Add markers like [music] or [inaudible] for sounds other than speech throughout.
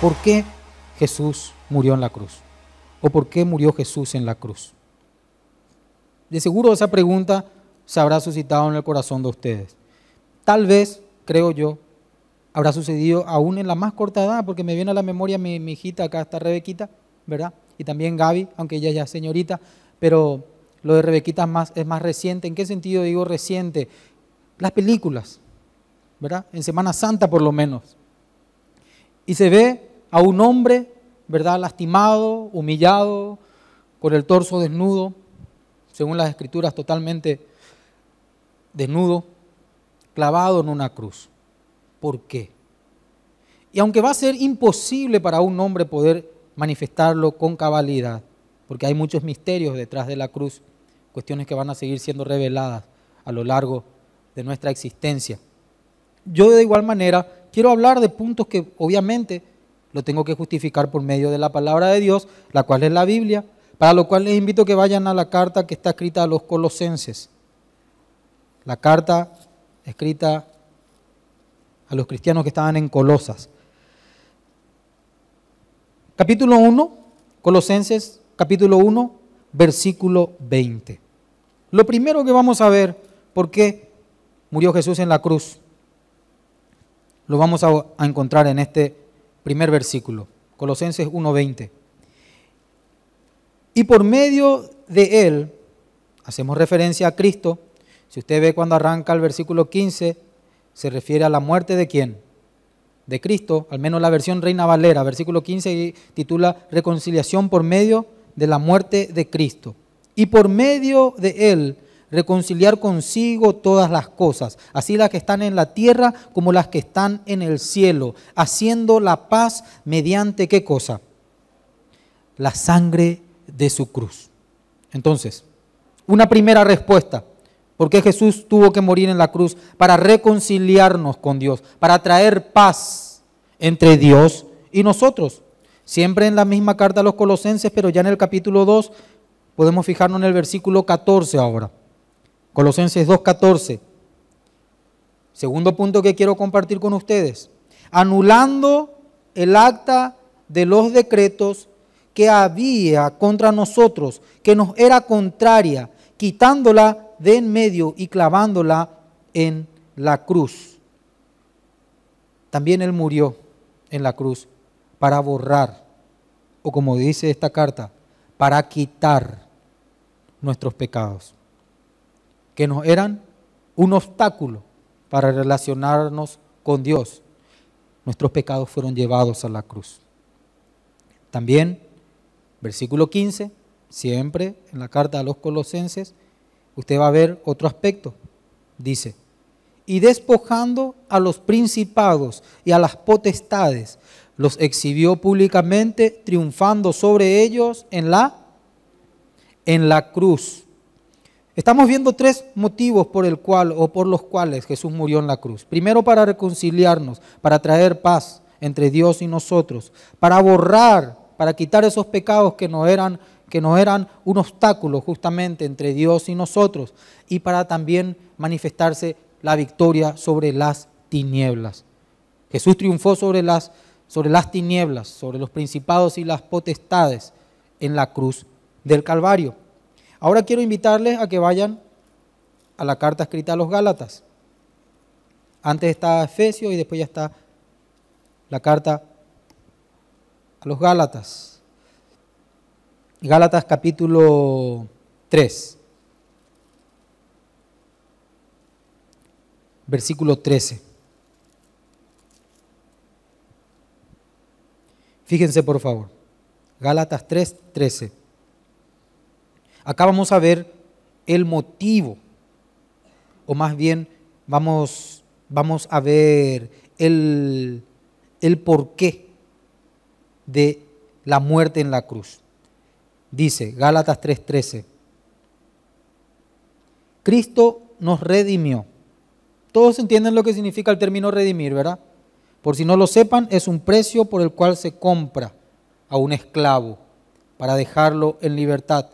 ¿Por qué Jesús murió en la cruz? ¿O por qué murió Jesús en la cruz? De seguro esa pregunta se habrá suscitado en el corazón de ustedes. Tal vez, creo yo, habrá sucedido aún en la más corta edad, porque me viene a la memoria mi, hijita, acá está Rebequita, ¿verdad? Y también Gaby, aunque ella ya es señorita, pero lo de Rebequita más, es más reciente. ¿En qué sentido digo reciente? Las películas, ¿verdad? En Semana Santa por lo menos. Y se ve a un hombre, ¿verdad? Lastimado, humillado, con el torso desnudo, según las escrituras totalmente desnudo, clavado en una cruz. ¿Por qué? Y aunque va a ser imposible para un hombre poder manifestarlo con cabalidad, porque hay muchos misterios detrás de la cruz, cuestiones que van a seguir siendo reveladas a lo largo de nuestra existencia. Yo de igual manera quiero hablar de puntos que obviamente lo tengo que justificar por medio de la palabra de Dios, la cual es la Biblia, para lo cual les invito a que vayan a la carta que está escrita a los colosenses. La carta escrita a los cristianos que estaban en Colosas. Capítulo 1, Colosenses, capítulo 1, versículo 20. Lo primero que vamos a ver, ¿por qué murió Jesús en la cruz? Lo vamos a, encontrar en este primer versículo, Colosenses 1.20. Y por medio de él, hacemos referencia a Cristo, si usted ve cuando arranca el versículo 15, se refiere a la muerte de quién? De Cristo, al menos la versión Reina Valera, versículo 15 titula Reconciliación por medio de la muerte de Cristo. Y por medio de él, reconciliar consigo todas las cosas, así las que están en la tierra como las que están en el cielo, haciendo la paz mediante qué cosa? La sangre de su cruz. Entonces, una primera respuesta, porque Jesús tuvo que morir en la cruz para reconciliarnos con Dios, para traer paz entre Dios y nosotros. Siempre en la misma carta a los colosenses, pero ya en el capítulo 2, podemos fijarnos en el versículo 14 ahora. Colosenses 2.14. Segundo punto que quiero compartir con ustedes. Anulando el acta de los decretos que había contra nosotros, que nos era contraria, quitándola de en medio y clavándola en la cruz. También Él murió en la cruz para borrar, o como dice esta carta, para quitar nuestros pecados que nos eran un obstáculo para relacionarnos con Dios. Nuestros pecados fueron llevados a la cruz. También, versículo 15, siempre en la carta a los colosenses, usted va a ver otro aspecto. Dice, y despojando a los principados y a las potestades, los exhibió públicamente, triunfando sobre ellos en la, en la cruz Estamos viendo tres motivos por el cual o por los cuales Jesús murió en la cruz. Primero para reconciliarnos, para traer paz entre Dios y nosotros, para borrar, para quitar esos pecados que no eran que no eran un obstáculo justamente entre Dios y nosotros y para también manifestarse la victoria sobre las tinieblas. Jesús triunfó sobre las sobre las tinieblas, sobre los principados y las potestades en la cruz del Calvario. Ahora quiero invitarles a que vayan a la carta escrita a los Gálatas. Antes está Efesios y después ya está la carta a los Gálatas. Gálatas capítulo 3, versículo 13. Fíjense por favor, Gálatas 3, 13. Acá vamos a ver el motivo, o más bien vamos, vamos a ver el, el porqué de la muerte en la cruz. Dice Gálatas 3:13, Cristo nos redimió. Todos entienden lo que significa el término redimir, ¿verdad? Por si no lo sepan, es un precio por el cual se compra a un esclavo para dejarlo en libertad.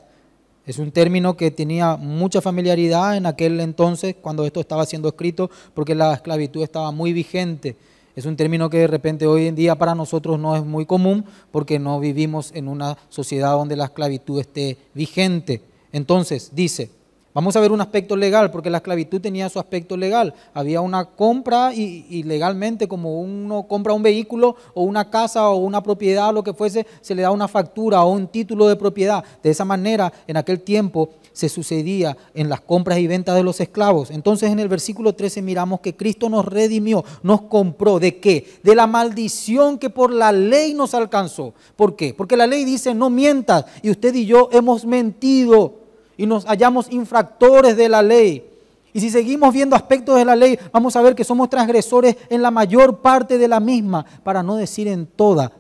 Es un término que tenía mucha familiaridad en aquel entonces cuando esto estaba siendo escrito porque la esclavitud estaba muy vigente. Es un término que de repente hoy en día para nosotros no es muy común porque no vivimos en una sociedad donde la esclavitud esté vigente. Entonces, dice, Vamos a ver un aspecto legal, porque la esclavitud tenía su aspecto legal. Había una compra y, legalmente, como uno compra un vehículo o una casa o una propiedad o lo que fuese, se le da una factura o un título de propiedad. De esa manera, en aquel tiempo se sucedía en las compras y ventas de los esclavos. Entonces en el versículo 13 miramos que Cristo nos redimió, nos compró. ¿De qué? De la maldición que por la ley nos alcanzó. ¿Por qué? Porque la ley dice, no mientas. Y usted y yo hemos mentido y nos hallamos infractores de la ley. Y si seguimos viendo aspectos de la ley, vamos a ver que somos transgresores en la mayor parte de la misma, para no decir en toda.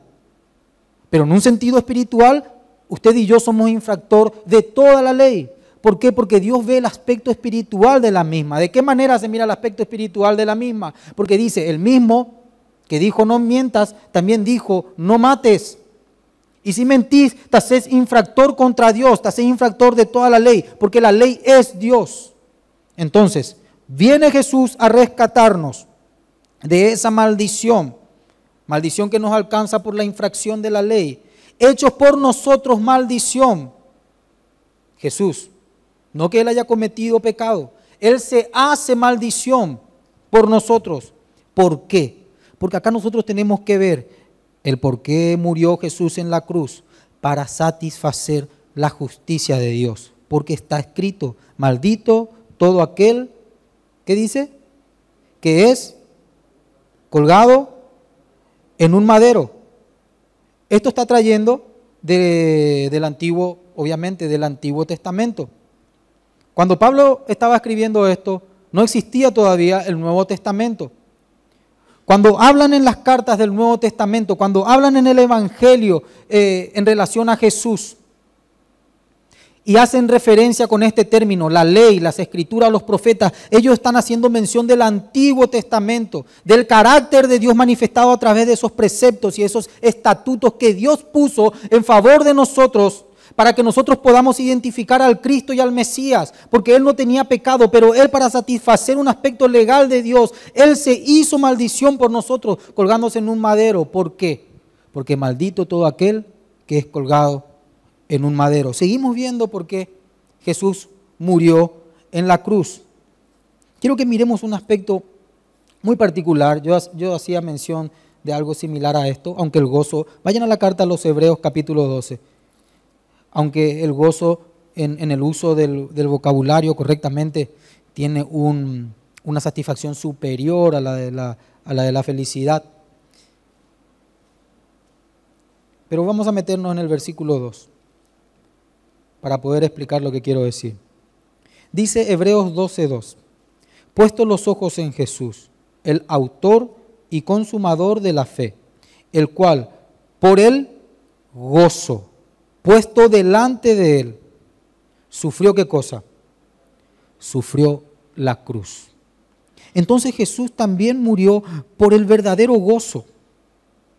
Pero en un sentido espiritual, usted y yo somos infractor de toda la ley. ¿Por qué? Porque Dios ve el aspecto espiritual de la misma. ¿De qué manera se mira el aspecto espiritual de la misma? Porque dice, el mismo que dijo no mientas, también dijo no mates. Y si mentís, te es infractor contra Dios, te es infractor de toda la ley, porque la ley es Dios. Entonces, viene Jesús a rescatarnos de esa maldición, maldición que nos alcanza por la infracción de la ley, hechos por nosotros maldición. Jesús, no que él haya cometido pecado, él se hace maldición por nosotros. ¿Por qué? Porque acá nosotros tenemos que ver el por qué murió Jesús en la cruz, para satisfacer la justicia de Dios. Porque está escrito, maldito todo aquel, que dice? Que es colgado en un madero. Esto está trayendo de, del antiguo, obviamente, del Antiguo Testamento. Cuando Pablo estaba escribiendo esto, no existía todavía el Nuevo Testamento. Cuando hablan en las cartas del Nuevo Testamento, cuando hablan en el Evangelio eh, en relación a Jesús, y hacen referencia con este término, la ley, las escrituras, los profetas, ellos están haciendo mención del Antiguo Testamento, del carácter de Dios manifestado a través de esos preceptos y esos estatutos que Dios puso en favor de nosotros para que nosotros podamos identificar al Cristo y al Mesías, porque Él no tenía pecado, pero Él para satisfacer un aspecto legal de Dios, Él se hizo maldición por nosotros, colgándose en un madero. ¿Por qué? Porque maldito todo aquel que es colgado en un madero. Seguimos viendo por qué Jesús murió en la cruz. Quiero que miremos un aspecto muy particular. Yo, hacía mención de algo similar a esto, aunque el gozo. Vayan a la carta a los Hebreos capítulo 12 aunque el gozo en, el uso del, vocabulario correctamente tiene una satisfacción superior a la, de la, a la de la felicidad. Pero vamos a meternos en el versículo 2 para poder explicar lo que quiero decir. Dice Hebreos 12:2, puesto los ojos en Jesús, el autor y consumador de la fe, el cual por el gozo puesto delante de él, sufrió qué cosa? Sufrió la cruz. Entonces Jesús también murió por el verdadero gozo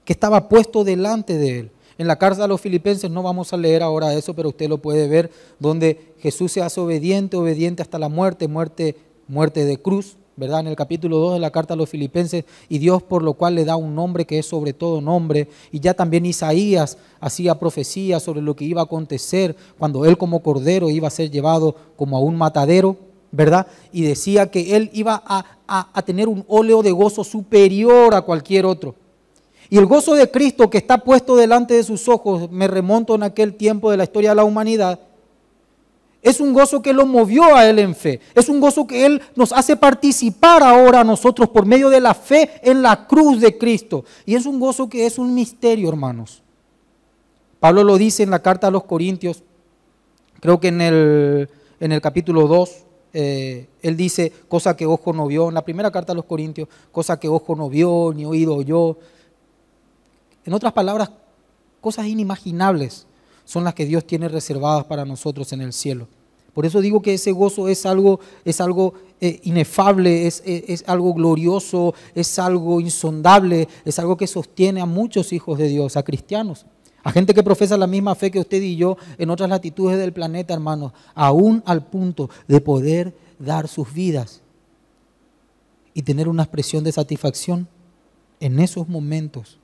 que estaba puesto delante de él. En la carta a los filipenses no vamos a leer ahora eso, pero usted lo puede ver, donde Jesús se hace obediente, obediente hasta la muerte, muerte, muerte de cruz. En el capítulo 2 de la carta a los filipenses, y Dios por lo cual le da un nombre que es sobre todo nombre, y ya también Isaías hacía profecía sobre lo que iba a acontecer cuando él como cordero iba a ser llevado como a un matadero, ¿verdad? Y decía que él iba a, a tener un óleo de gozo superior a cualquier otro. Y el gozo de Cristo que está puesto delante de sus ojos, me remonto en aquel tiempo de la historia de la humanidad, es un gozo que lo movió a Él en fe. Es un gozo que Él nos hace participar ahora a nosotros por medio de la fe en la cruz de Cristo. Y es un gozo que es un misterio, hermanos. Pablo lo dice en la carta a los Corintios, creo que en el, capítulo 2, eh, él dice, cosa que ojo no vio, en la primera carta a los Corintios, cosa que ojo no vio, ni oído yo. En otras palabras, cosas inimaginables son las que Dios tiene reservadas para nosotros en el cielo. Por eso digo que ese gozo es algo, es algo eh, inefable, es, algo glorioso, es algo insondable, es algo que sostiene a muchos hijos de Dios, a cristianos, a gente que profesa la misma fe que usted y yo en otras latitudes del planeta, hermanos, aún al punto de poder dar sus vidas y tener una expresión de satisfacción en esos momentos.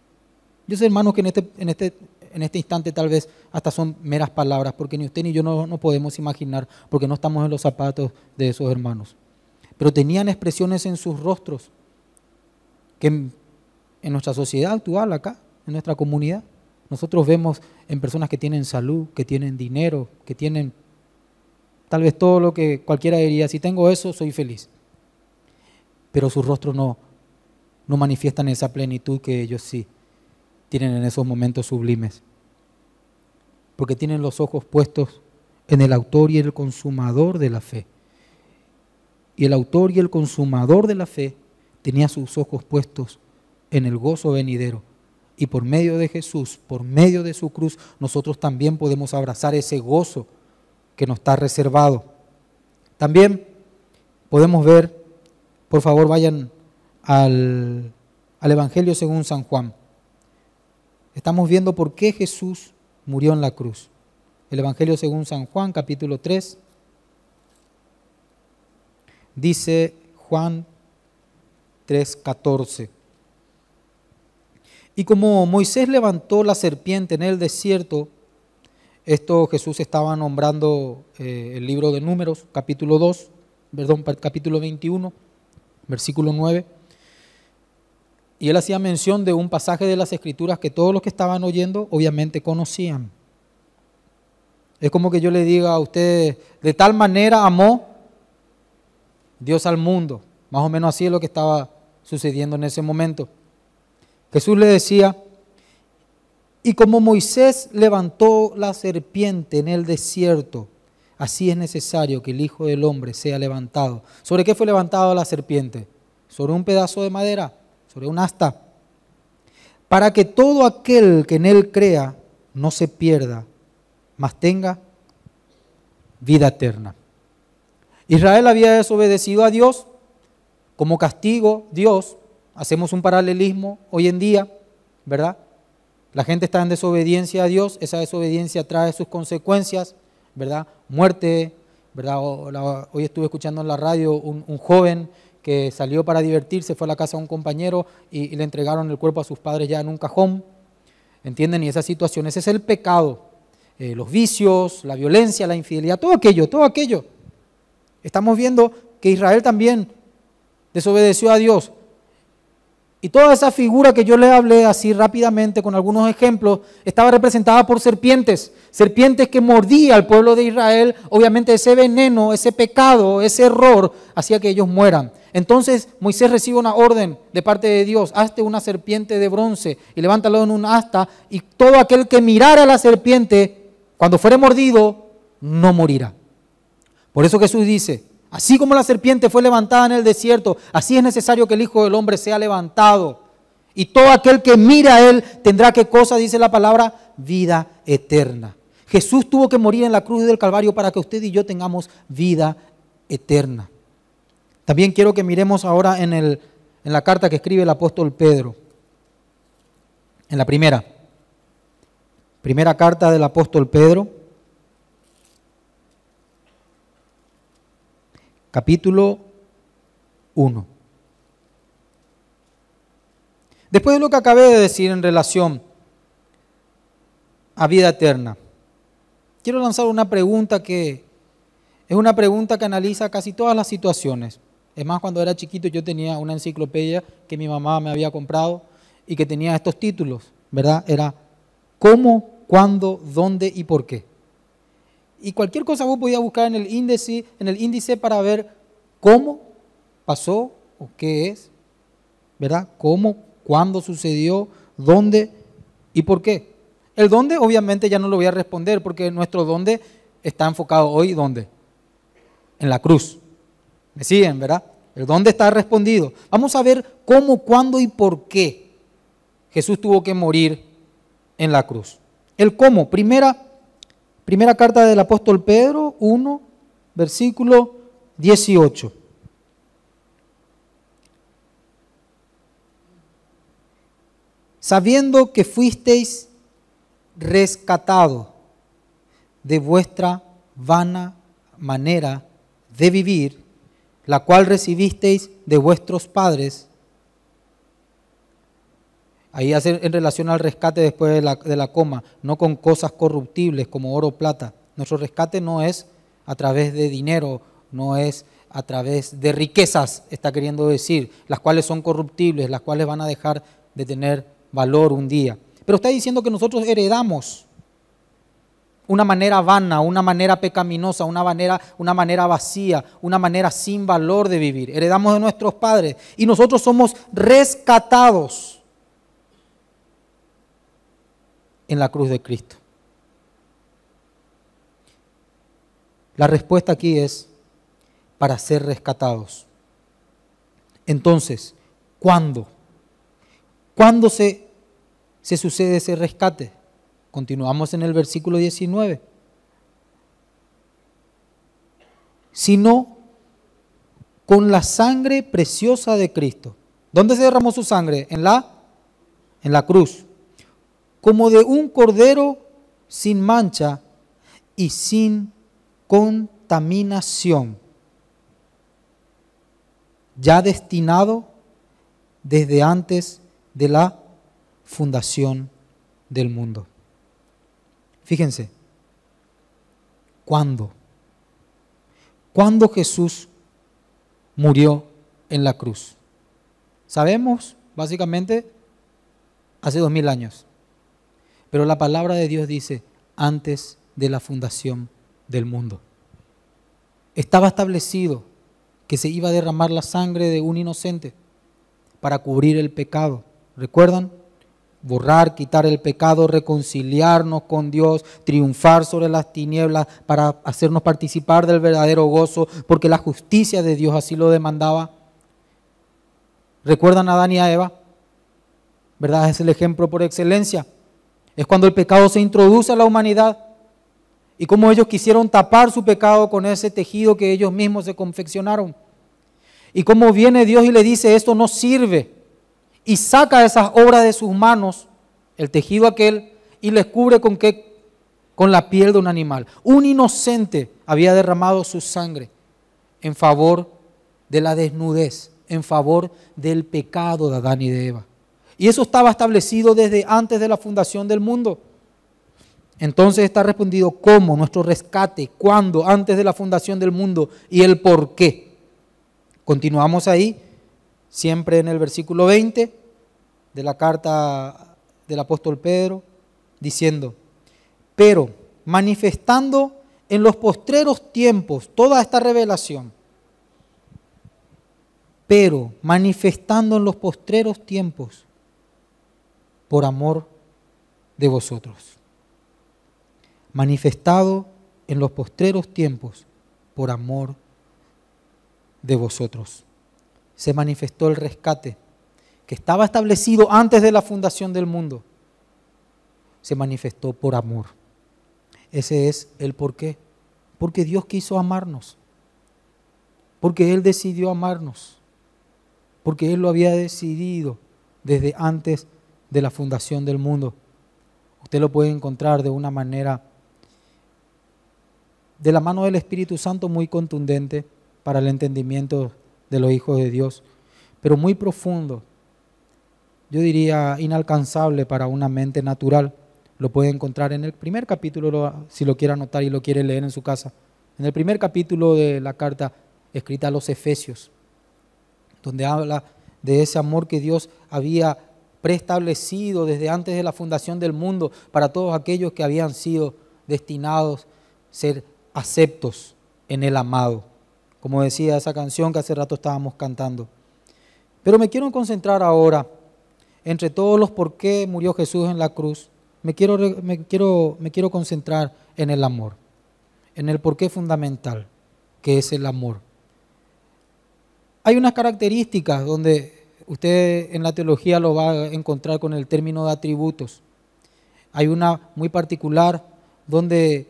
Yo sé, hermanos, que en este, en este en este instante tal vez hasta son meras palabras, porque ni usted ni yo no, podemos imaginar, porque no estamos en los zapatos de esos hermanos. Pero tenían expresiones en sus rostros que en, nuestra sociedad actual, acá, en nuestra comunidad, nosotros vemos en personas que tienen salud, que tienen dinero, que tienen tal vez todo lo que cualquiera diría, si tengo eso, soy feliz. Pero sus rostros no, no manifiestan esa plenitud que ellos sí tienen en esos momentos sublimes. Porque tienen los ojos puestos en el autor y el consumador de la fe. Y el autor y el consumador de la fe tenía sus ojos puestos en el gozo venidero. Y por medio de Jesús, por medio de su cruz, nosotros también podemos abrazar ese gozo que nos está reservado. También podemos ver, por favor vayan al, al Evangelio según San Juan. Estamos viendo por qué Jesús murió en la cruz. El Evangelio según San Juan, capítulo 3, dice Juan 3:14. Y como Moisés levantó la serpiente en el desierto, esto Jesús estaba nombrando eh, el libro de Números, capítulo 2, perdón, capítulo 21, versículo 9. Y él hacía mención de un pasaje de las escrituras que todos los que estaban oyendo obviamente conocían. Es como que yo le diga a ustedes, de tal manera amó Dios al mundo. Más o menos así es lo que estaba sucediendo en ese momento. Jesús le decía, y como Moisés levantó la serpiente en el desierto, así es necesario que el Hijo del Hombre sea levantado. ¿Sobre qué fue levantada la serpiente? ¿Sobre un pedazo de madera? sobre un asta, para que todo aquel que en él crea no se pierda, mas tenga vida eterna. Israel había desobedecido a Dios, como castigo Dios, hacemos un paralelismo hoy en día, ¿verdad? La gente está en desobediencia a Dios, esa desobediencia trae sus consecuencias, ¿verdad? Muerte, ¿verdad? hoy estuve escuchando en la radio un, un joven que salió para divertirse, fue a la casa de un compañero y, le entregaron el cuerpo a sus padres ya en un cajón. ¿Entienden? Y esa situación, ese es el pecado. Eh, los vicios, la violencia, la infidelidad, todo aquello, todo aquello. Estamos viendo que Israel también desobedeció a Dios. Y toda esa figura que yo le hablé así rápidamente con algunos ejemplos estaba representada por serpientes, serpientes que mordía al pueblo de Israel. Obviamente ese veneno, ese pecado, ese error hacía que ellos mueran. Entonces Moisés recibe una orden de parte de Dios, hazte una serpiente de bronce y levántalo en un asta y todo aquel que mirara a la serpiente, cuando fuere mordido, no morirá. Por eso Jesús dice, Así como la serpiente fue levantada en el desierto, así es necesario que el Hijo del Hombre sea levantado. Y todo aquel que mira a Él tendrá qué cosa, dice la palabra, vida eterna. Jesús tuvo que morir en la cruz del Calvario para que usted y yo tengamos vida eterna. También quiero que miremos ahora en, en la carta que escribe el apóstol Pedro. En la primera. Primera carta del apóstol Pedro. capítulo 1. Después de lo que acabé de decir en relación a vida eterna, quiero lanzar una pregunta que es una pregunta que analiza casi todas las situaciones. Es más, cuando era chiquito yo tenía una enciclopedia que mi mamá me había comprado y que tenía estos títulos, ¿verdad? Era ¿cómo, cuándo, dónde y por qué? Y cualquier cosa vos podías buscar en el índice, en el índice para ver cómo pasó o qué es, ¿verdad? Cómo, cuándo sucedió, dónde y por qué. El dónde obviamente ya no lo voy a responder porque nuestro dónde está enfocado hoy, ¿dónde? En la cruz. ¿Me siguen, verdad? El dónde está respondido. Vamos a ver cómo, cuándo y por qué Jesús tuvo que morir en la cruz. El cómo, primera Primera carta del apóstol Pedro 1, versículo 18. Sabiendo que fuisteis rescatados de vuestra vana manera de vivir, la cual recibisteis de vuestros padres, Ahí hace en relación al rescate después de la, coma, no con cosas corruptibles como oro o plata. Nuestro rescate no es a través de dinero, no es a través de riquezas, está queriendo decir, las cuales son corruptibles, las cuales van a dejar de tener valor un día. Pero está diciendo que nosotros heredamos una manera vana, una manera pecaminosa, una manera, una manera vacía, una manera sin valor de vivir. Heredamos de nuestros padres y nosotros somos rescatados en la cruz de Cristo? La respuesta aquí es para ser rescatados. Entonces, ¿cuándo? ¿Cuándo se, se sucede ese rescate? Continuamos en el versículo 19. Sino con la sangre preciosa de Cristo. ¿Dónde se derramó su sangre? En la, en la cruz como de un cordero sin mancha y sin contaminación, ya destinado desde antes de la fundación del mundo. Fíjense, ¿cuándo? ¿Cuándo Jesús murió en la cruz? Sabemos, básicamente, hace dos mil años. Pero la palabra de Dios dice, antes de la fundación del mundo. Estaba establecido que se iba a derramar la sangre de un inocente para cubrir el pecado. ¿Recuerdan? Borrar, quitar el pecado, reconciliarnos con Dios, triunfar sobre las tinieblas para hacernos participar del verdadero gozo, porque la justicia de Dios así lo demandaba. ¿Recuerdan a Adán y a Eva? ¿Verdad? Es el ejemplo por excelencia. Es cuando el pecado se introduce a la humanidad y como ellos quisieron tapar su pecado con ese tejido que ellos mismos se confeccionaron. Y como viene Dios y le dice, esto no sirve, y saca esas obras de sus manos, el tejido aquel, y les cubre con qué? Con la piel de un animal. Un inocente había derramado su sangre en favor de la desnudez, en favor del pecado de Adán y de Eva. Y eso estaba establecido desde antes de la fundación del mundo. Entonces está respondido cómo, nuestro rescate, cuándo, antes de la fundación del mundo y el por qué. Continuamos ahí, siempre en el versículo 20 de la carta del apóstol Pedro, diciendo, pero manifestando en los postreros tiempos toda esta revelación, pero manifestando en los postreros tiempos por amor de vosotros, manifestado en los postreros tiempos por amor de vosotros. Se manifestó el rescate que estaba establecido antes de la fundación del mundo. Se manifestó por amor. Ese es el porqué. Porque Dios quiso amarnos. Porque Él decidió amarnos. Porque Él lo había decidido desde antes de la fundación del mundo. Usted lo puede encontrar de una manera de la mano del Espíritu Santo muy contundente para el entendimiento de los hijos de Dios, pero muy profundo, yo diría inalcanzable para una mente natural. Lo puede encontrar en el primer capítulo, si lo quiere anotar y lo quiere leer en su casa, en el primer capítulo de la carta escrita a los Efesios, donde habla de ese amor que Dios había preestablecido desde antes de la fundación del mundo para todos aquellos que habían sido destinados a ser aceptos en el amado, como decía esa canción que hace rato estábamos cantando. Pero me quiero concentrar ahora entre todos los por qué murió Jesús en la cruz. Me quiero, me quiero, me quiero concentrar en el amor, en el por qué fundamental que es el amor. Hay unas características donde Usted en la teología lo va a encontrar con el término de atributos. Hay una muy particular donde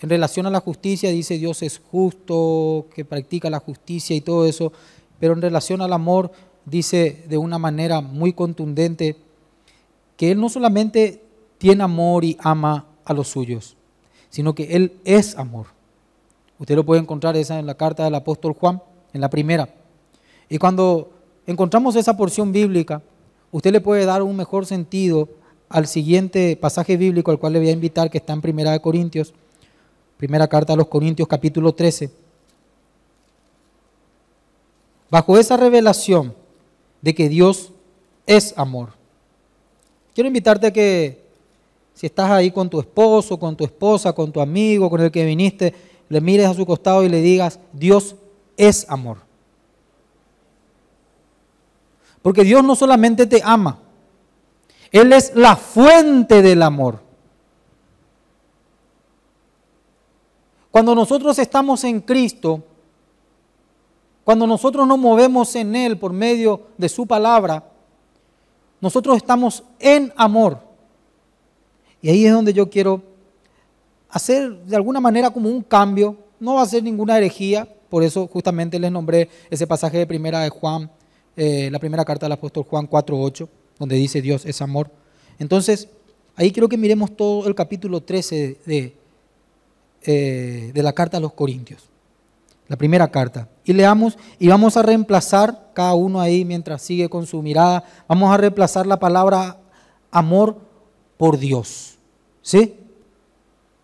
en relación a la justicia dice Dios es justo, que practica la justicia y todo eso, pero en relación al amor dice de una manera muy contundente que Él no solamente tiene amor y ama a los suyos, sino que Él es amor. Usted lo puede encontrar esa en la carta del apóstol Juan, en la primera. Y cuando encontramos esa porción bíblica, usted le puede dar un mejor sentido al siguiente pasaje bíblico al cual le voy a invitar, que está en Primera de Corintios, Primera Carta a los Corintios, capítulo 13. Bajo esa revelación de que Dios es amor. Quiero invitarte a que si estás ahí con tu esposo, con tu esposa, con tu amigo, con el que viniste, le mires a su costado y le digas, Dios es amor. Porque Dios no solamente te ama, Él es la fuente del amor. Cuando nosotros estamos en Cristo, cuando nosotros nos movemos en Él por medio de su palabra, nosotros estamos en amor. Y ahí es donde yo quiero hacer de alguna manera como un cambio. No va a ser ninguna herejía, por eso justamente les nombré ese pasaje de primera de Juan eh, la primera carta del apóstol Juan 4.8, donde dice Dios es amor. Entonces, ahí creo que miremos todo el capítulo 13 de, eh, de la carta a los Corintios, la primera carta. Y leamos, y vamos a reemplazar, cada uno ahí mientras sigue con su mirada, vamos a reemplazar la palabra amor por Dios. ¿Sí?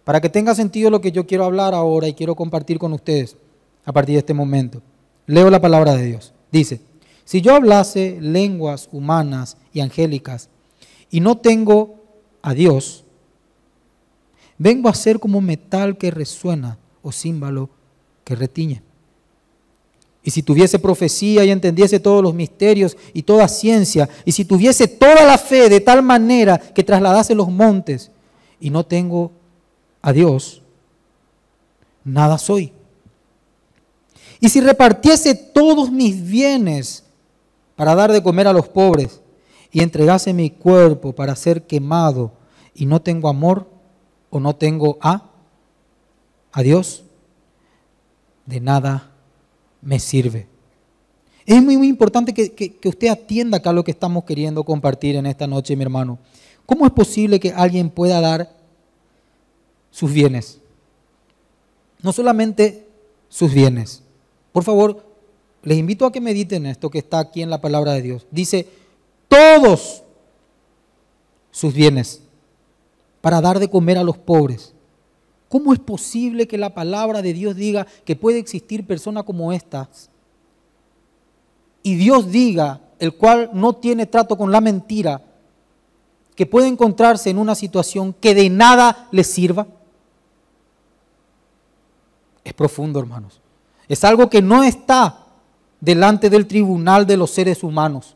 Para que tenga sentido lo que yo quiero hablar ahora y quiero compartir con ustedes a partir de este momento. Leo la palabra de Dios. Dice, si yo hablase lenguas humanas y angélicas y no tengo a Dios, vengo a ser como metal que resuena o símbolo que retiñe. Y si tuviese profecía y entendiese todos los misterios y toda ciencia, y si tuviese toda la fe de tal manera que trasladase los montes, y no tengo a Dios, nada soy. Y si repartiese todos mis bienes para dar de comer a los pobres y entregase mi cuerpo para ser quemado y no tengo amor o no tengo a, a Dios, de nada me sirve. Es muy, muy importante que, que usted atienda acá lo que estamos queriendo compartir en esta noche, mi hermano. ¿Cómo es posible que alguien pueda dar sus bienes? No solamente sus bienes. Por favor, les invito a que mediten esto que está aquí en la palabra de Dios. Dice, todos sus bienes para dar de comer a los pobres. ¿Cómo es posible que la palabra de Dios diga que puede existir persona como estas? Y Dios diga, el cual no tiene trato con la mentira, que puede encontrarse en una situación que de nada le sirva. Es profundo, hermanos. Es algo que no está delante del tribunal de los seres humanos.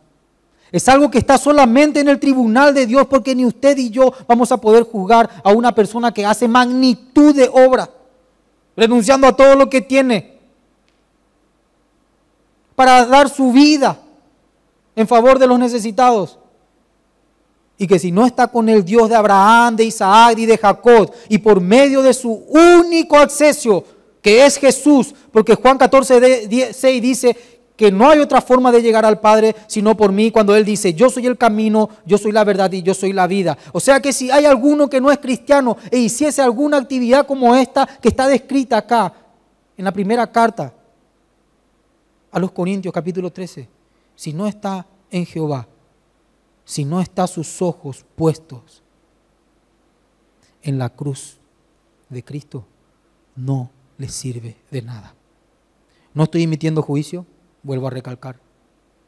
Es algo que está solamente en el tribunal de Dios porque ni usted y yo vamos a poder juzgar a una persona que hace magnitud de obra, renunciando a todo lo que tiene para dar su vida en favor de los necesitados. Y que si no está con el Dios de Abraham, de Isaac y de Jacob, y por medio de su único acceso, que es Jesús, porque Juan 14, 6 dice que no hay otra forma de llegar al Padre sino por mí, cuando Él dice, yo soy el camino, yo soy la verdad y yo soy la vida. O sea que si hay alguno que no es cristiano e hiciese alguna actividad como esta que está descrita acá, en la primera carta a los Corintios capítulo 13, si no está en Jehová, si no está sus ojos puestos en la cruz de Cristo, no le sirve de nada. No estoy emitiendo juicio, vuelvo a recalcar.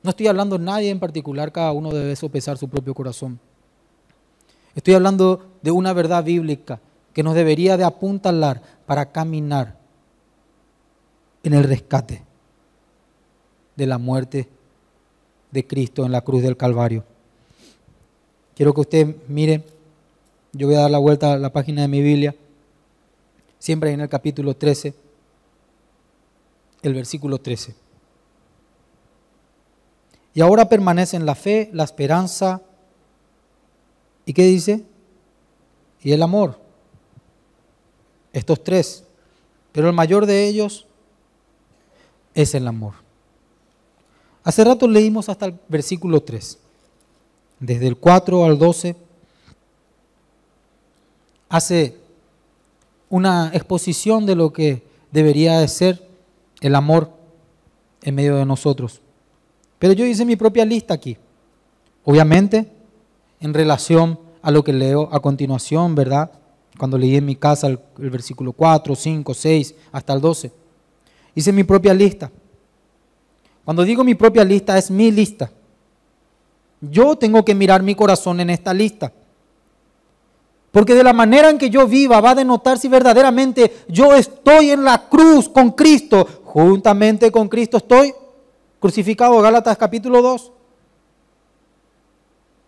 No estoy hablando de nadie en particular, cada uno debe sopesar su propio corazón. Estoy hablando de una verdad bíblica que nos debería de apuntalar para caminar en el rescate de la muerte de Cristo en la cruz del Calvario. Quiero que usted mire, yo voy a dar la vuelta a la página de mi Biblia siempre en el capítulo 13, el versículo 13. Y ahora permanecen la fe, la esperanza, ¿y qué dice? Y el amor. Estos tres. Pero el mayor de ellos es el amor. Hace rato leímos hasta el versículo 3, desde el 4 al 12. Hace una exposición de lo que debería de ser el amor en medio de nosotros. Pero yo hice mi propia lista aquí. Obviamente, en relación a lo que leo a continuación, ¿verdad? Cuando leí en mi casa el, el versículo 4, 5, 6, hasta el 12. Hice mi propia lista. Cuando digo mi propia lista, es mi lista. Yo tengo que mirar mi corazón en esta lista. Porque de la manera en que yo viva va a denotar si verdaderamente yo estoy en la cruz con Cristo. Juntamente con Cristo estoy crucificado. Gálatas capítulo 2.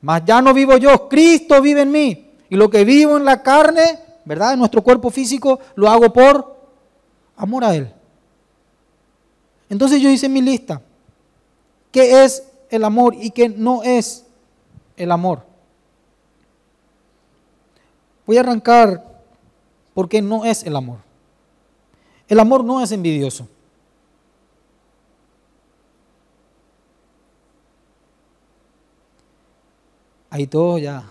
Mas ya no vivo yo, Cristo vive en mí. Y lo que vivo en la carne, ¿verdad? En nuestro cuerpo físico, lo hago por amor a Él. Entonces yo hice mi lista. ¿Qué es el amor y qué no es el amor? Voy a arrancar porque no es el amor. El amor no es envidioso. Ahí todos ya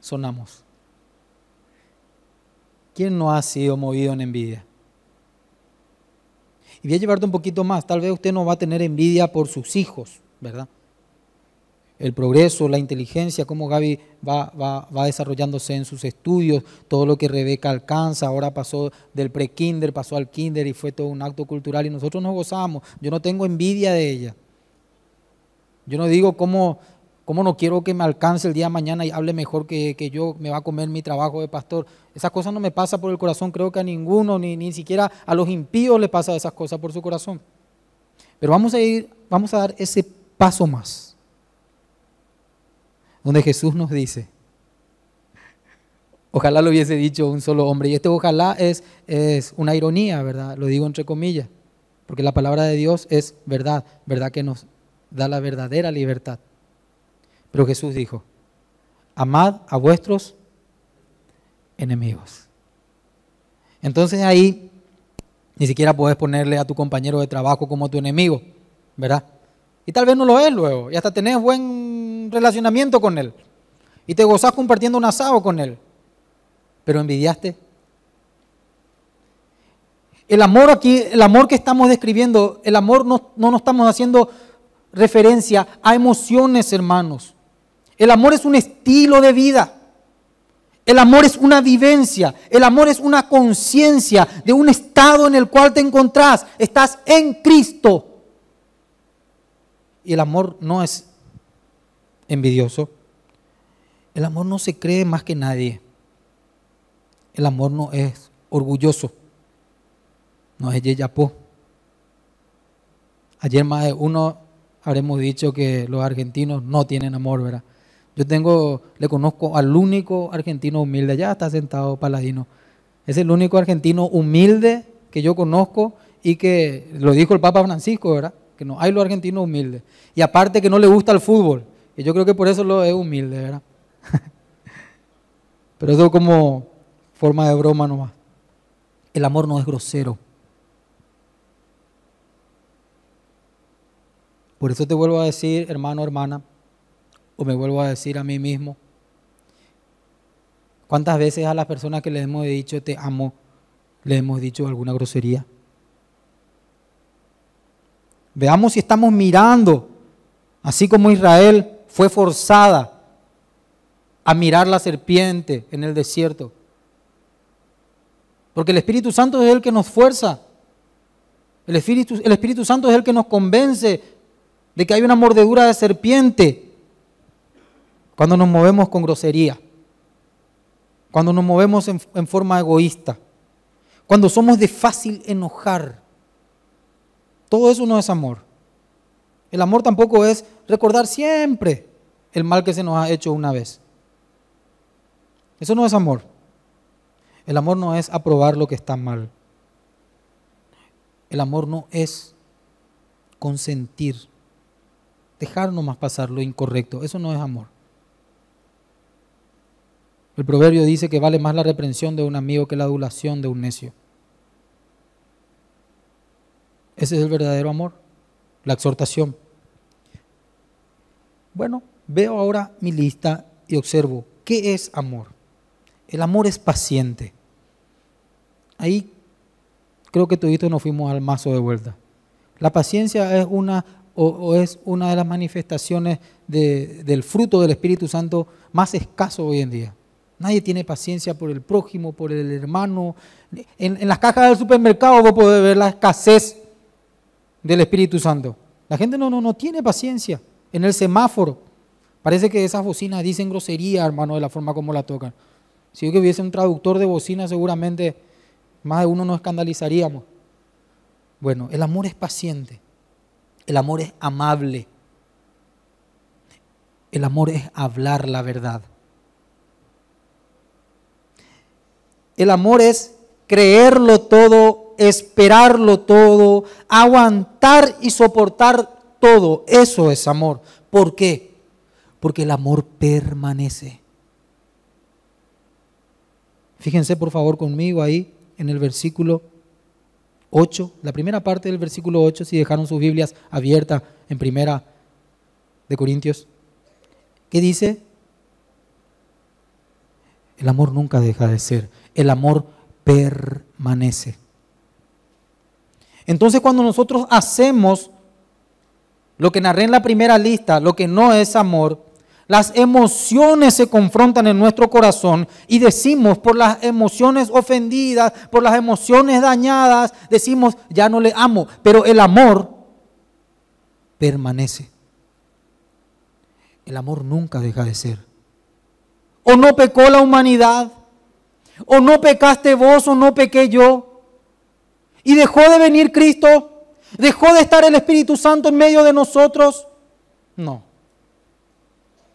sonamos. ¿Quién no ha sido movido en envidia? Y voy a llevarte un poquito más. Tal vez usted no va a tener envidia por sus hijos, ¿verdad? el progreso, la inteligencia, cómo Gaby va, desarrollándose en sus estudios, todo lo que Rebeca alcanza, ahora pasó del pre-kinder, pasó al kinder y fue todo un acto cultural y nosotros nos gozamos. Yo no tengo envidia de ella. Yo no digo cómo, no quiero que me alcance el día de mañana y hable mejor que, yo, me va a comer mi trabajo de pastor. Esas cosas no me pasan por el corazón, creo que a ninguno, ni, ni siquiera a los impíos le pasa esas cosas por su corazón. Pero vamos a ir, vamos a dar ese paso más donde Jesús nos dice, ojalá lo hubiese dicho un solo hombre, y este ojalá es, es una ironía, ¿verdad? Lo digo entre comillas, porque la palabra de Dios es verdad, verdad que nos da la verdadera libertad. Pero Jesús dijo, amad a vuestros enemigos. Entonces ahí ni siquiera puedes ponerle a tu compañero de trabajo como tu enemigo, ¿verdad? Y tal vez no lo es luego. Y hasta tenés buen relacionamiento con él. Y te gozás compartiendo un asado con él. Pero envidiaste. El amor aquí, el amor que estamos describiendo, el amor no, no nos estamos haciendo referencia a emociones, hermanos. El amor es un estilo de vida. El amor es una vivencia, el amor es una conciencia de un estado en el cual te encontrás. Estás en Cristo. Y el amor no es envidioso. El amor no se cree más que nadie. El amor no es orgulloso. No es yeyapó. Ayer más de uno habremos dicho que los argentinos no tienen amor, ¿verdad? Yo tengo, le conozco al único argentino humilde, ya está sentado Paladino. Es el único argentino humilde que yo conozco y que lo dijo el Papa Francisco, ¿verdad? no hay lo argentino humilde Y aparte que no le gusta el fútbol. Y yo creo que por eso lo es humilde, ¿verdad? [laughs] Pero eso como forma de broma nomás. El amor no es grosero. Por eso te vuelvo a decir, hermano, hermana, o me vuelvo a decir a mí mismo, ¿cuántas veces a las personas que les hemos dicho te amo, le hemos dicho alguna grosería? Veamos si estamos mirando, así como Israel fue forzada a mirar la serpiente en el desierto. Porque el Espíritu Santo es el que nos fuerza. El Espíritu, el Espíritu Santo es el que nos convence de que hay una mordedura de serpiente cuando nos movemos con grosería, cuando nos movemos en, en forma egoísta, cuando somos de fácil enojar. Todo eso no es amor. El amor tampoco es recordar siempre el mal que se nos ha hecho una vez. Eso no es amor. El amor no es aprobar lo que está mal. El amor no es consentir, dejar más pasar lo incorrecto. Eso no es amor. El proverbio dice que vale más la reprensión de un amigo que la adulación de un necio. Ese es el verdadero amor, la exhortación. Bueno, veo ahora mi lista y observo, ¿qué es amor? El amor es paciente. Ahí creo que todos nos fuimos al mazo de vuelta. La paciencia es una, o, es una de las manifestaciones del fruto del Espíritu Santo más escaso hoy en día. Nadie tiene paciencia por el prójimo, por el hermano. En, en las cajas del supermercado vos podés ver la escasez del Espíritu Santo. La gente no, no, no tiene paciencia. En el semáforo, parece que esas bocinas dicen grosería, hermano, de la forma como la tocan. Si yo hubiese un traductor de bocina, seguramente más de uno nos escandalizaríamos. Bueno, el amor es paciente. El amor es amable. El amor es hablar la verdad. El amor es creerlo todo esperarlo todo, aguantar y soportar todo. Eso es amor. ¿Por qué? Porque el amor permanece. Fíjense por favor conmigo ahí en el versículo 8, la primera parte del versículo 8, si dejaron sus Biblias abiertas en primera de Corintios. ¿Qué dice? El amor nunca deja de ser, el amor permanece. Entonces cuando nosotros hacemos lo que narré en la primera lista, lo que no es amor, las emociones se confrontan en nuestro corazón y decimos por las emociones ofendidas, por las emociones dañadas, decimos, ya no le amo, pero el amor permanece. El amor nunca deja de ser. O no pecó la humanidad, o no pecaste vos, o no pequé yo. Y dejó de venir Cristo. ¿Dejó de estar el Espíritu Santo en medio de nosotros? No.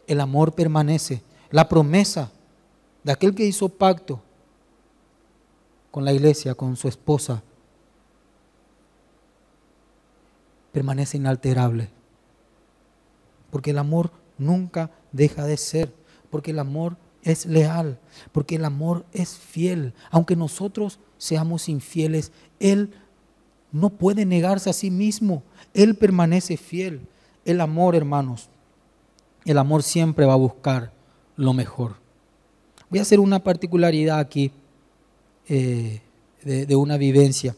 El amor permanece. La promesa de aquel que hizo pacto con la iglesia, con su esposa, permanece inalterable. Porque el amor nunca deja de ser. Porque el amor es leal. Porque el amor es fiel. Aunque nosotros seamos infieles, él no puede negarse a sí mismo. Él permanece fiel. El amor, hermanos, el amor siempre va a buscar lo mejor. Voy a hacer una particularidad aquí eh, de una vivencia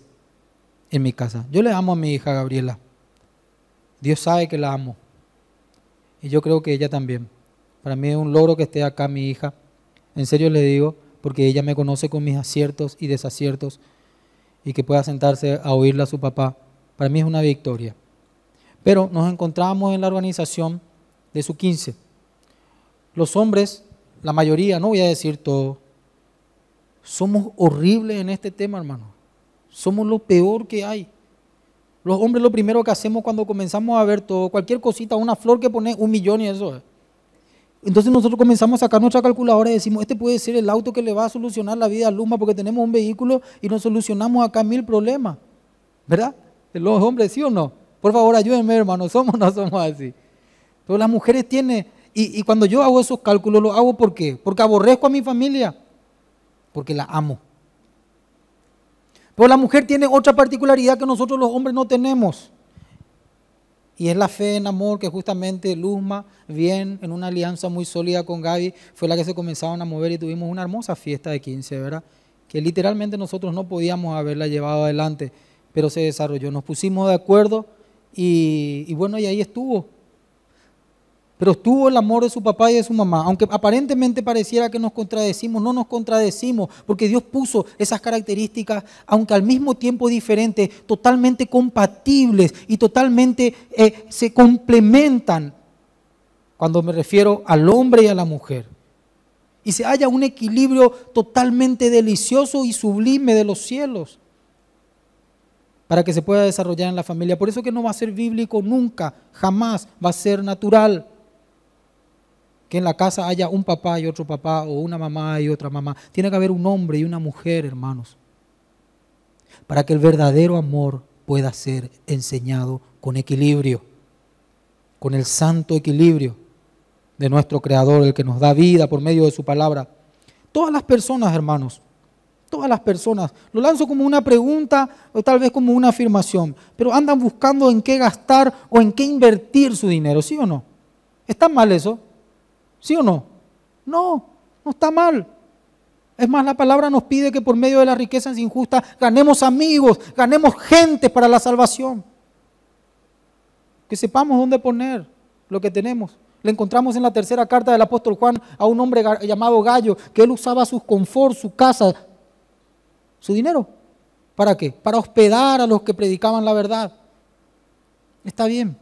en mi casa. Yo le amo a mi hija Gabriela. Dios sabe que la amo. Y yo creo que ella también. Para mí es un logro que esté acá mi hija. En serio le digo, porque ella me conoce con mis aciertos y desaciertos y que pueda sentarse a oírla a su papá. Para mí es una victoria. Pero nos encontramos en la organización de su 15. Los hombres, la mayoría, no voy a decir todo, somos horribles en este tema, hermano. Somos lo peor que hay. Los hombres lo primero que hacemos cuando comenzamos a ver todo, cualquier cosita, una flor que pone un millón y eso. Eh. Entonces nosotros comenzamos a sacar nuestra calculadora y decimos, este puede ser el auto que le va a solucionar la vida a Luma porque tenemos un vehículo y nos solucionamos acá mil problemas. ¿Verdad? Los hombres, ¿sí o no? Por favor, ayúdenme, hermano, somos no somos así. Pero las mujeres tienen, y, cuando yo hago esos cálculos, ¿lo hago por qué? Porque aborrezco a mi familia, porque la amo. Pero la mujer tiene otra particularidad que nosotros los hombres no tenemos. Y es la fe en amor que justamente Luzma, bien, en una alianza muy sólida con Gaby, fue la que se comenzaron a mover y tuvimos una hermosa fiesta de 15, ¿verdad? Que literalmente nosotros no podíamos haberla llevado adelante, pero se desarrolló. Nos pusimos de acuerdo y, y bueno, y ahí estuvo pero estuvo el amor de su papá y de su mamá. Aunque aparentemente pareciera que nos contradecimos, no nos contradecimos, porque Dios puso esas características, aunque al mismo tiempo diferentes, totalmente compatibles y totalmente eh, se complementan cuando me refiero al hombre y a la mujer. Y se haya un equilibrio totalmente delicioso y sublime de los cielos para que se pueda desarrollar en la familia. Por eso que no va a ser bíblico nunca, jamás va a ser natural que en la casa haya un papá y otro papá, o una mamá y otra mamá. Tiene que haber un hombre y una mujer, hermanos, para que el verdadero amor pueda ser enseñado con equilibrio, con el santo equilibrio de nuestro Creador, el que nos da vida por medio de su palabra. Todas las personas, hermanos, todas las personas, lo lanzo como una pregunta o tal vez como una afirmación, pero andan buscando en qué gastar o en qué invertir su dinero, ¿sí o no? ¿Está mal eso? ¿Sí o no? No, no está mal. Es más, la palabra nos pide que por medio de las riquezas injustas ganemos amigos, ganemos gente para la salvación. Que sepamos dónde poner lo que tenemos. Le encontramos en la tercera carta del apóstol Juan a un hombre llamado Gallo, que él usaba sus confort, su casa, su dinero. ¿Para qué? Para hospedar a los que predicaban la verdad. Está bien,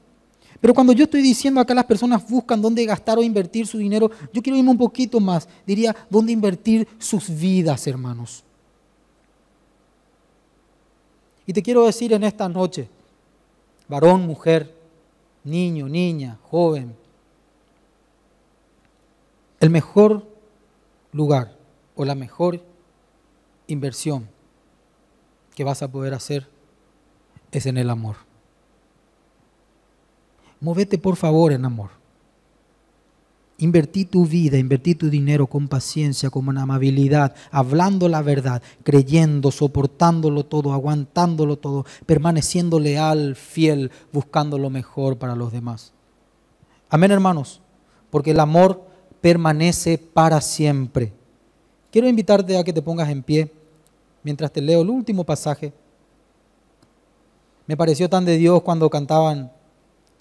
pero cuando yo estoy diciendo acá las personas buscan dónde gastar o invertir su dinero, yo quiero irme un poquito más, diría, dónde invertir sus vidas, hermanos. Y te quiero decir en esta noche, varón, mujer, niño, niña, joven, el mejor lugar o la mejor inversión que vas a poder hacer es en el amor. Movete por favor en amor. Invertí tu vida, invertí tu dinero con paciencia, con amabilidad, hablando la verdad, creyendo, soportándolo todo, aguantándolo todo, permaneciendo leal, fiel, buscando lo mejor para los demás. Amén, hermanos, porque el amor permanece para siempre. Quiero invitarte a que te pongas en pie mientras te leo el último pasaje. Me pareció tan de Dios cuando cantaban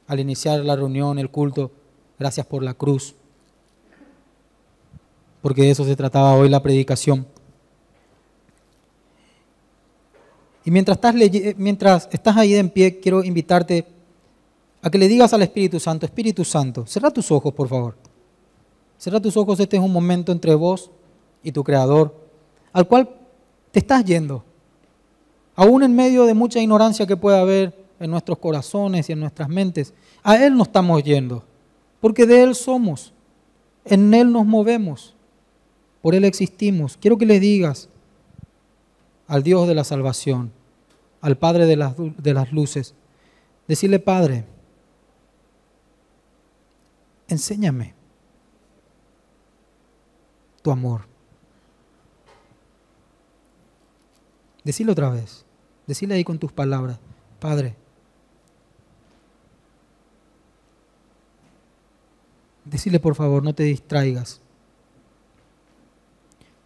al iniciar la reunión, el culto, gracias por la cruz, porque de eso se trataba hoy la predicación. Y mientras estás, mientras estás ahí en pie, quiero invitarte a que le digas al Espíritu Santo, Espíritu Santo, cierra tus ojos, por favor. Cierra tus ojos, este es un momento entre vos y tu Creador, al cual te estás yendo. Aún en medio de mucha ignorancia que pueda haber, en nuestros corazones y en nuestras mentes. A Él nos estamos yendo, porque de Él somos, en Él nos movemos, por Él existimos. Quiero que le digas al Dios de la salvación, al Padre de las, de las luces, decirle, Padre, enséñame tu amor. Decirle otra vez. Decirle ahí con tus palabras, Padre, Decirle, por favor, no te distraigas.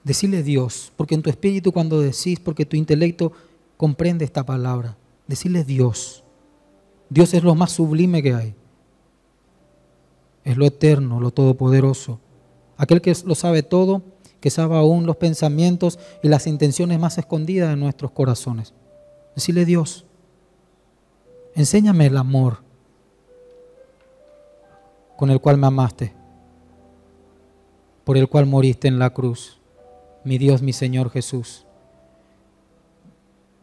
Decirle Dios, porque en tu espíritu cuando decís, porque tu intelecto comprende esta palabra, decirle Dios. Dios es lo más sublime que hay. Es lo eterno, lo todopoderoso. Aquel que lo sabe todo, que sabe aún los pensamientos y las intenciones más escondidas de nuestros corazones. Decirle Dios, enséñame el amor con el cual me amaste, por el cual moriste en la cruz, mi Dios, mi Señor Jesús.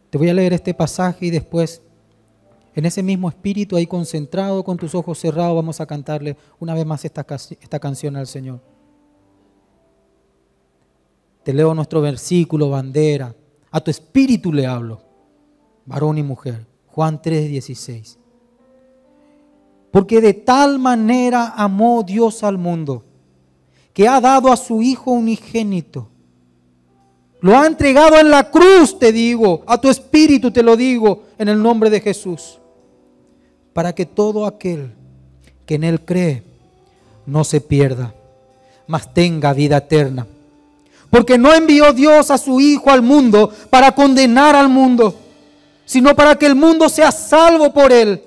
Te voy a leer este pasaje y después, en ese mismo espíritu ahí concentrado, con tus ojos cerrados, vamos a cantarle una vez más esta, esta canción al Señor. Te leo nuestro versículo, bandera. A tu espíritu le hablo, varón y mujer. Juan 3:16. Porque de tal manera amó Dios al mundo, que ha dado a su Hijo unigénito. Lo ha entregado en la cruz, te digo, a tu espíritu, te lo digo, en el nombre de Jesús. Para que todo aquel que en Él cree no se pierda, mas tenga vida eterna. Porque no envió Dios a su Hijo al mundo para condenar al mundo, sino para que el mundo sea salvo por Él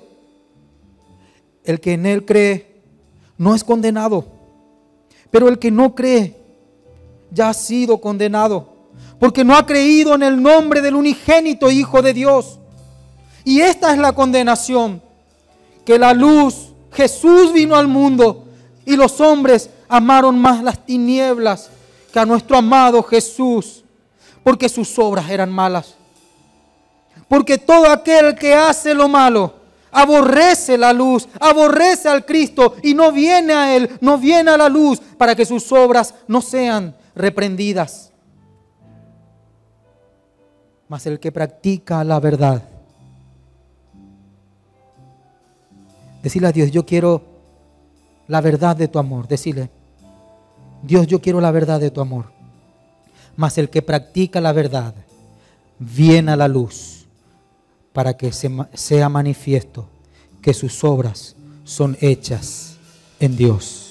el que en Él cree no es condenado, pero el que no cree ya ha sido condenado, porque no ha creído en el nombre del unigénito Hijo de Dios. Y esta es la condenación, que la luz, Jesús vino al mundo y los hombres amaron más las tinieblas que a nuestro amado Jesús, porque sus obras eran malas. Porque todo aquel que hace lo malo, aborrece la luz, aborrece al Cristo y no viene a Él, no viene a la luz para que sus obras no sean reprendidas. Mas el que practica la verdad, decirle a Dios, yo quiero la verdad de tu amor, decirle, Dios, yo quiero la verdad de tu amor. Mas el que practica la verdad, viene a la luz para que sea manifiesto que sus obras son hechas en Dios.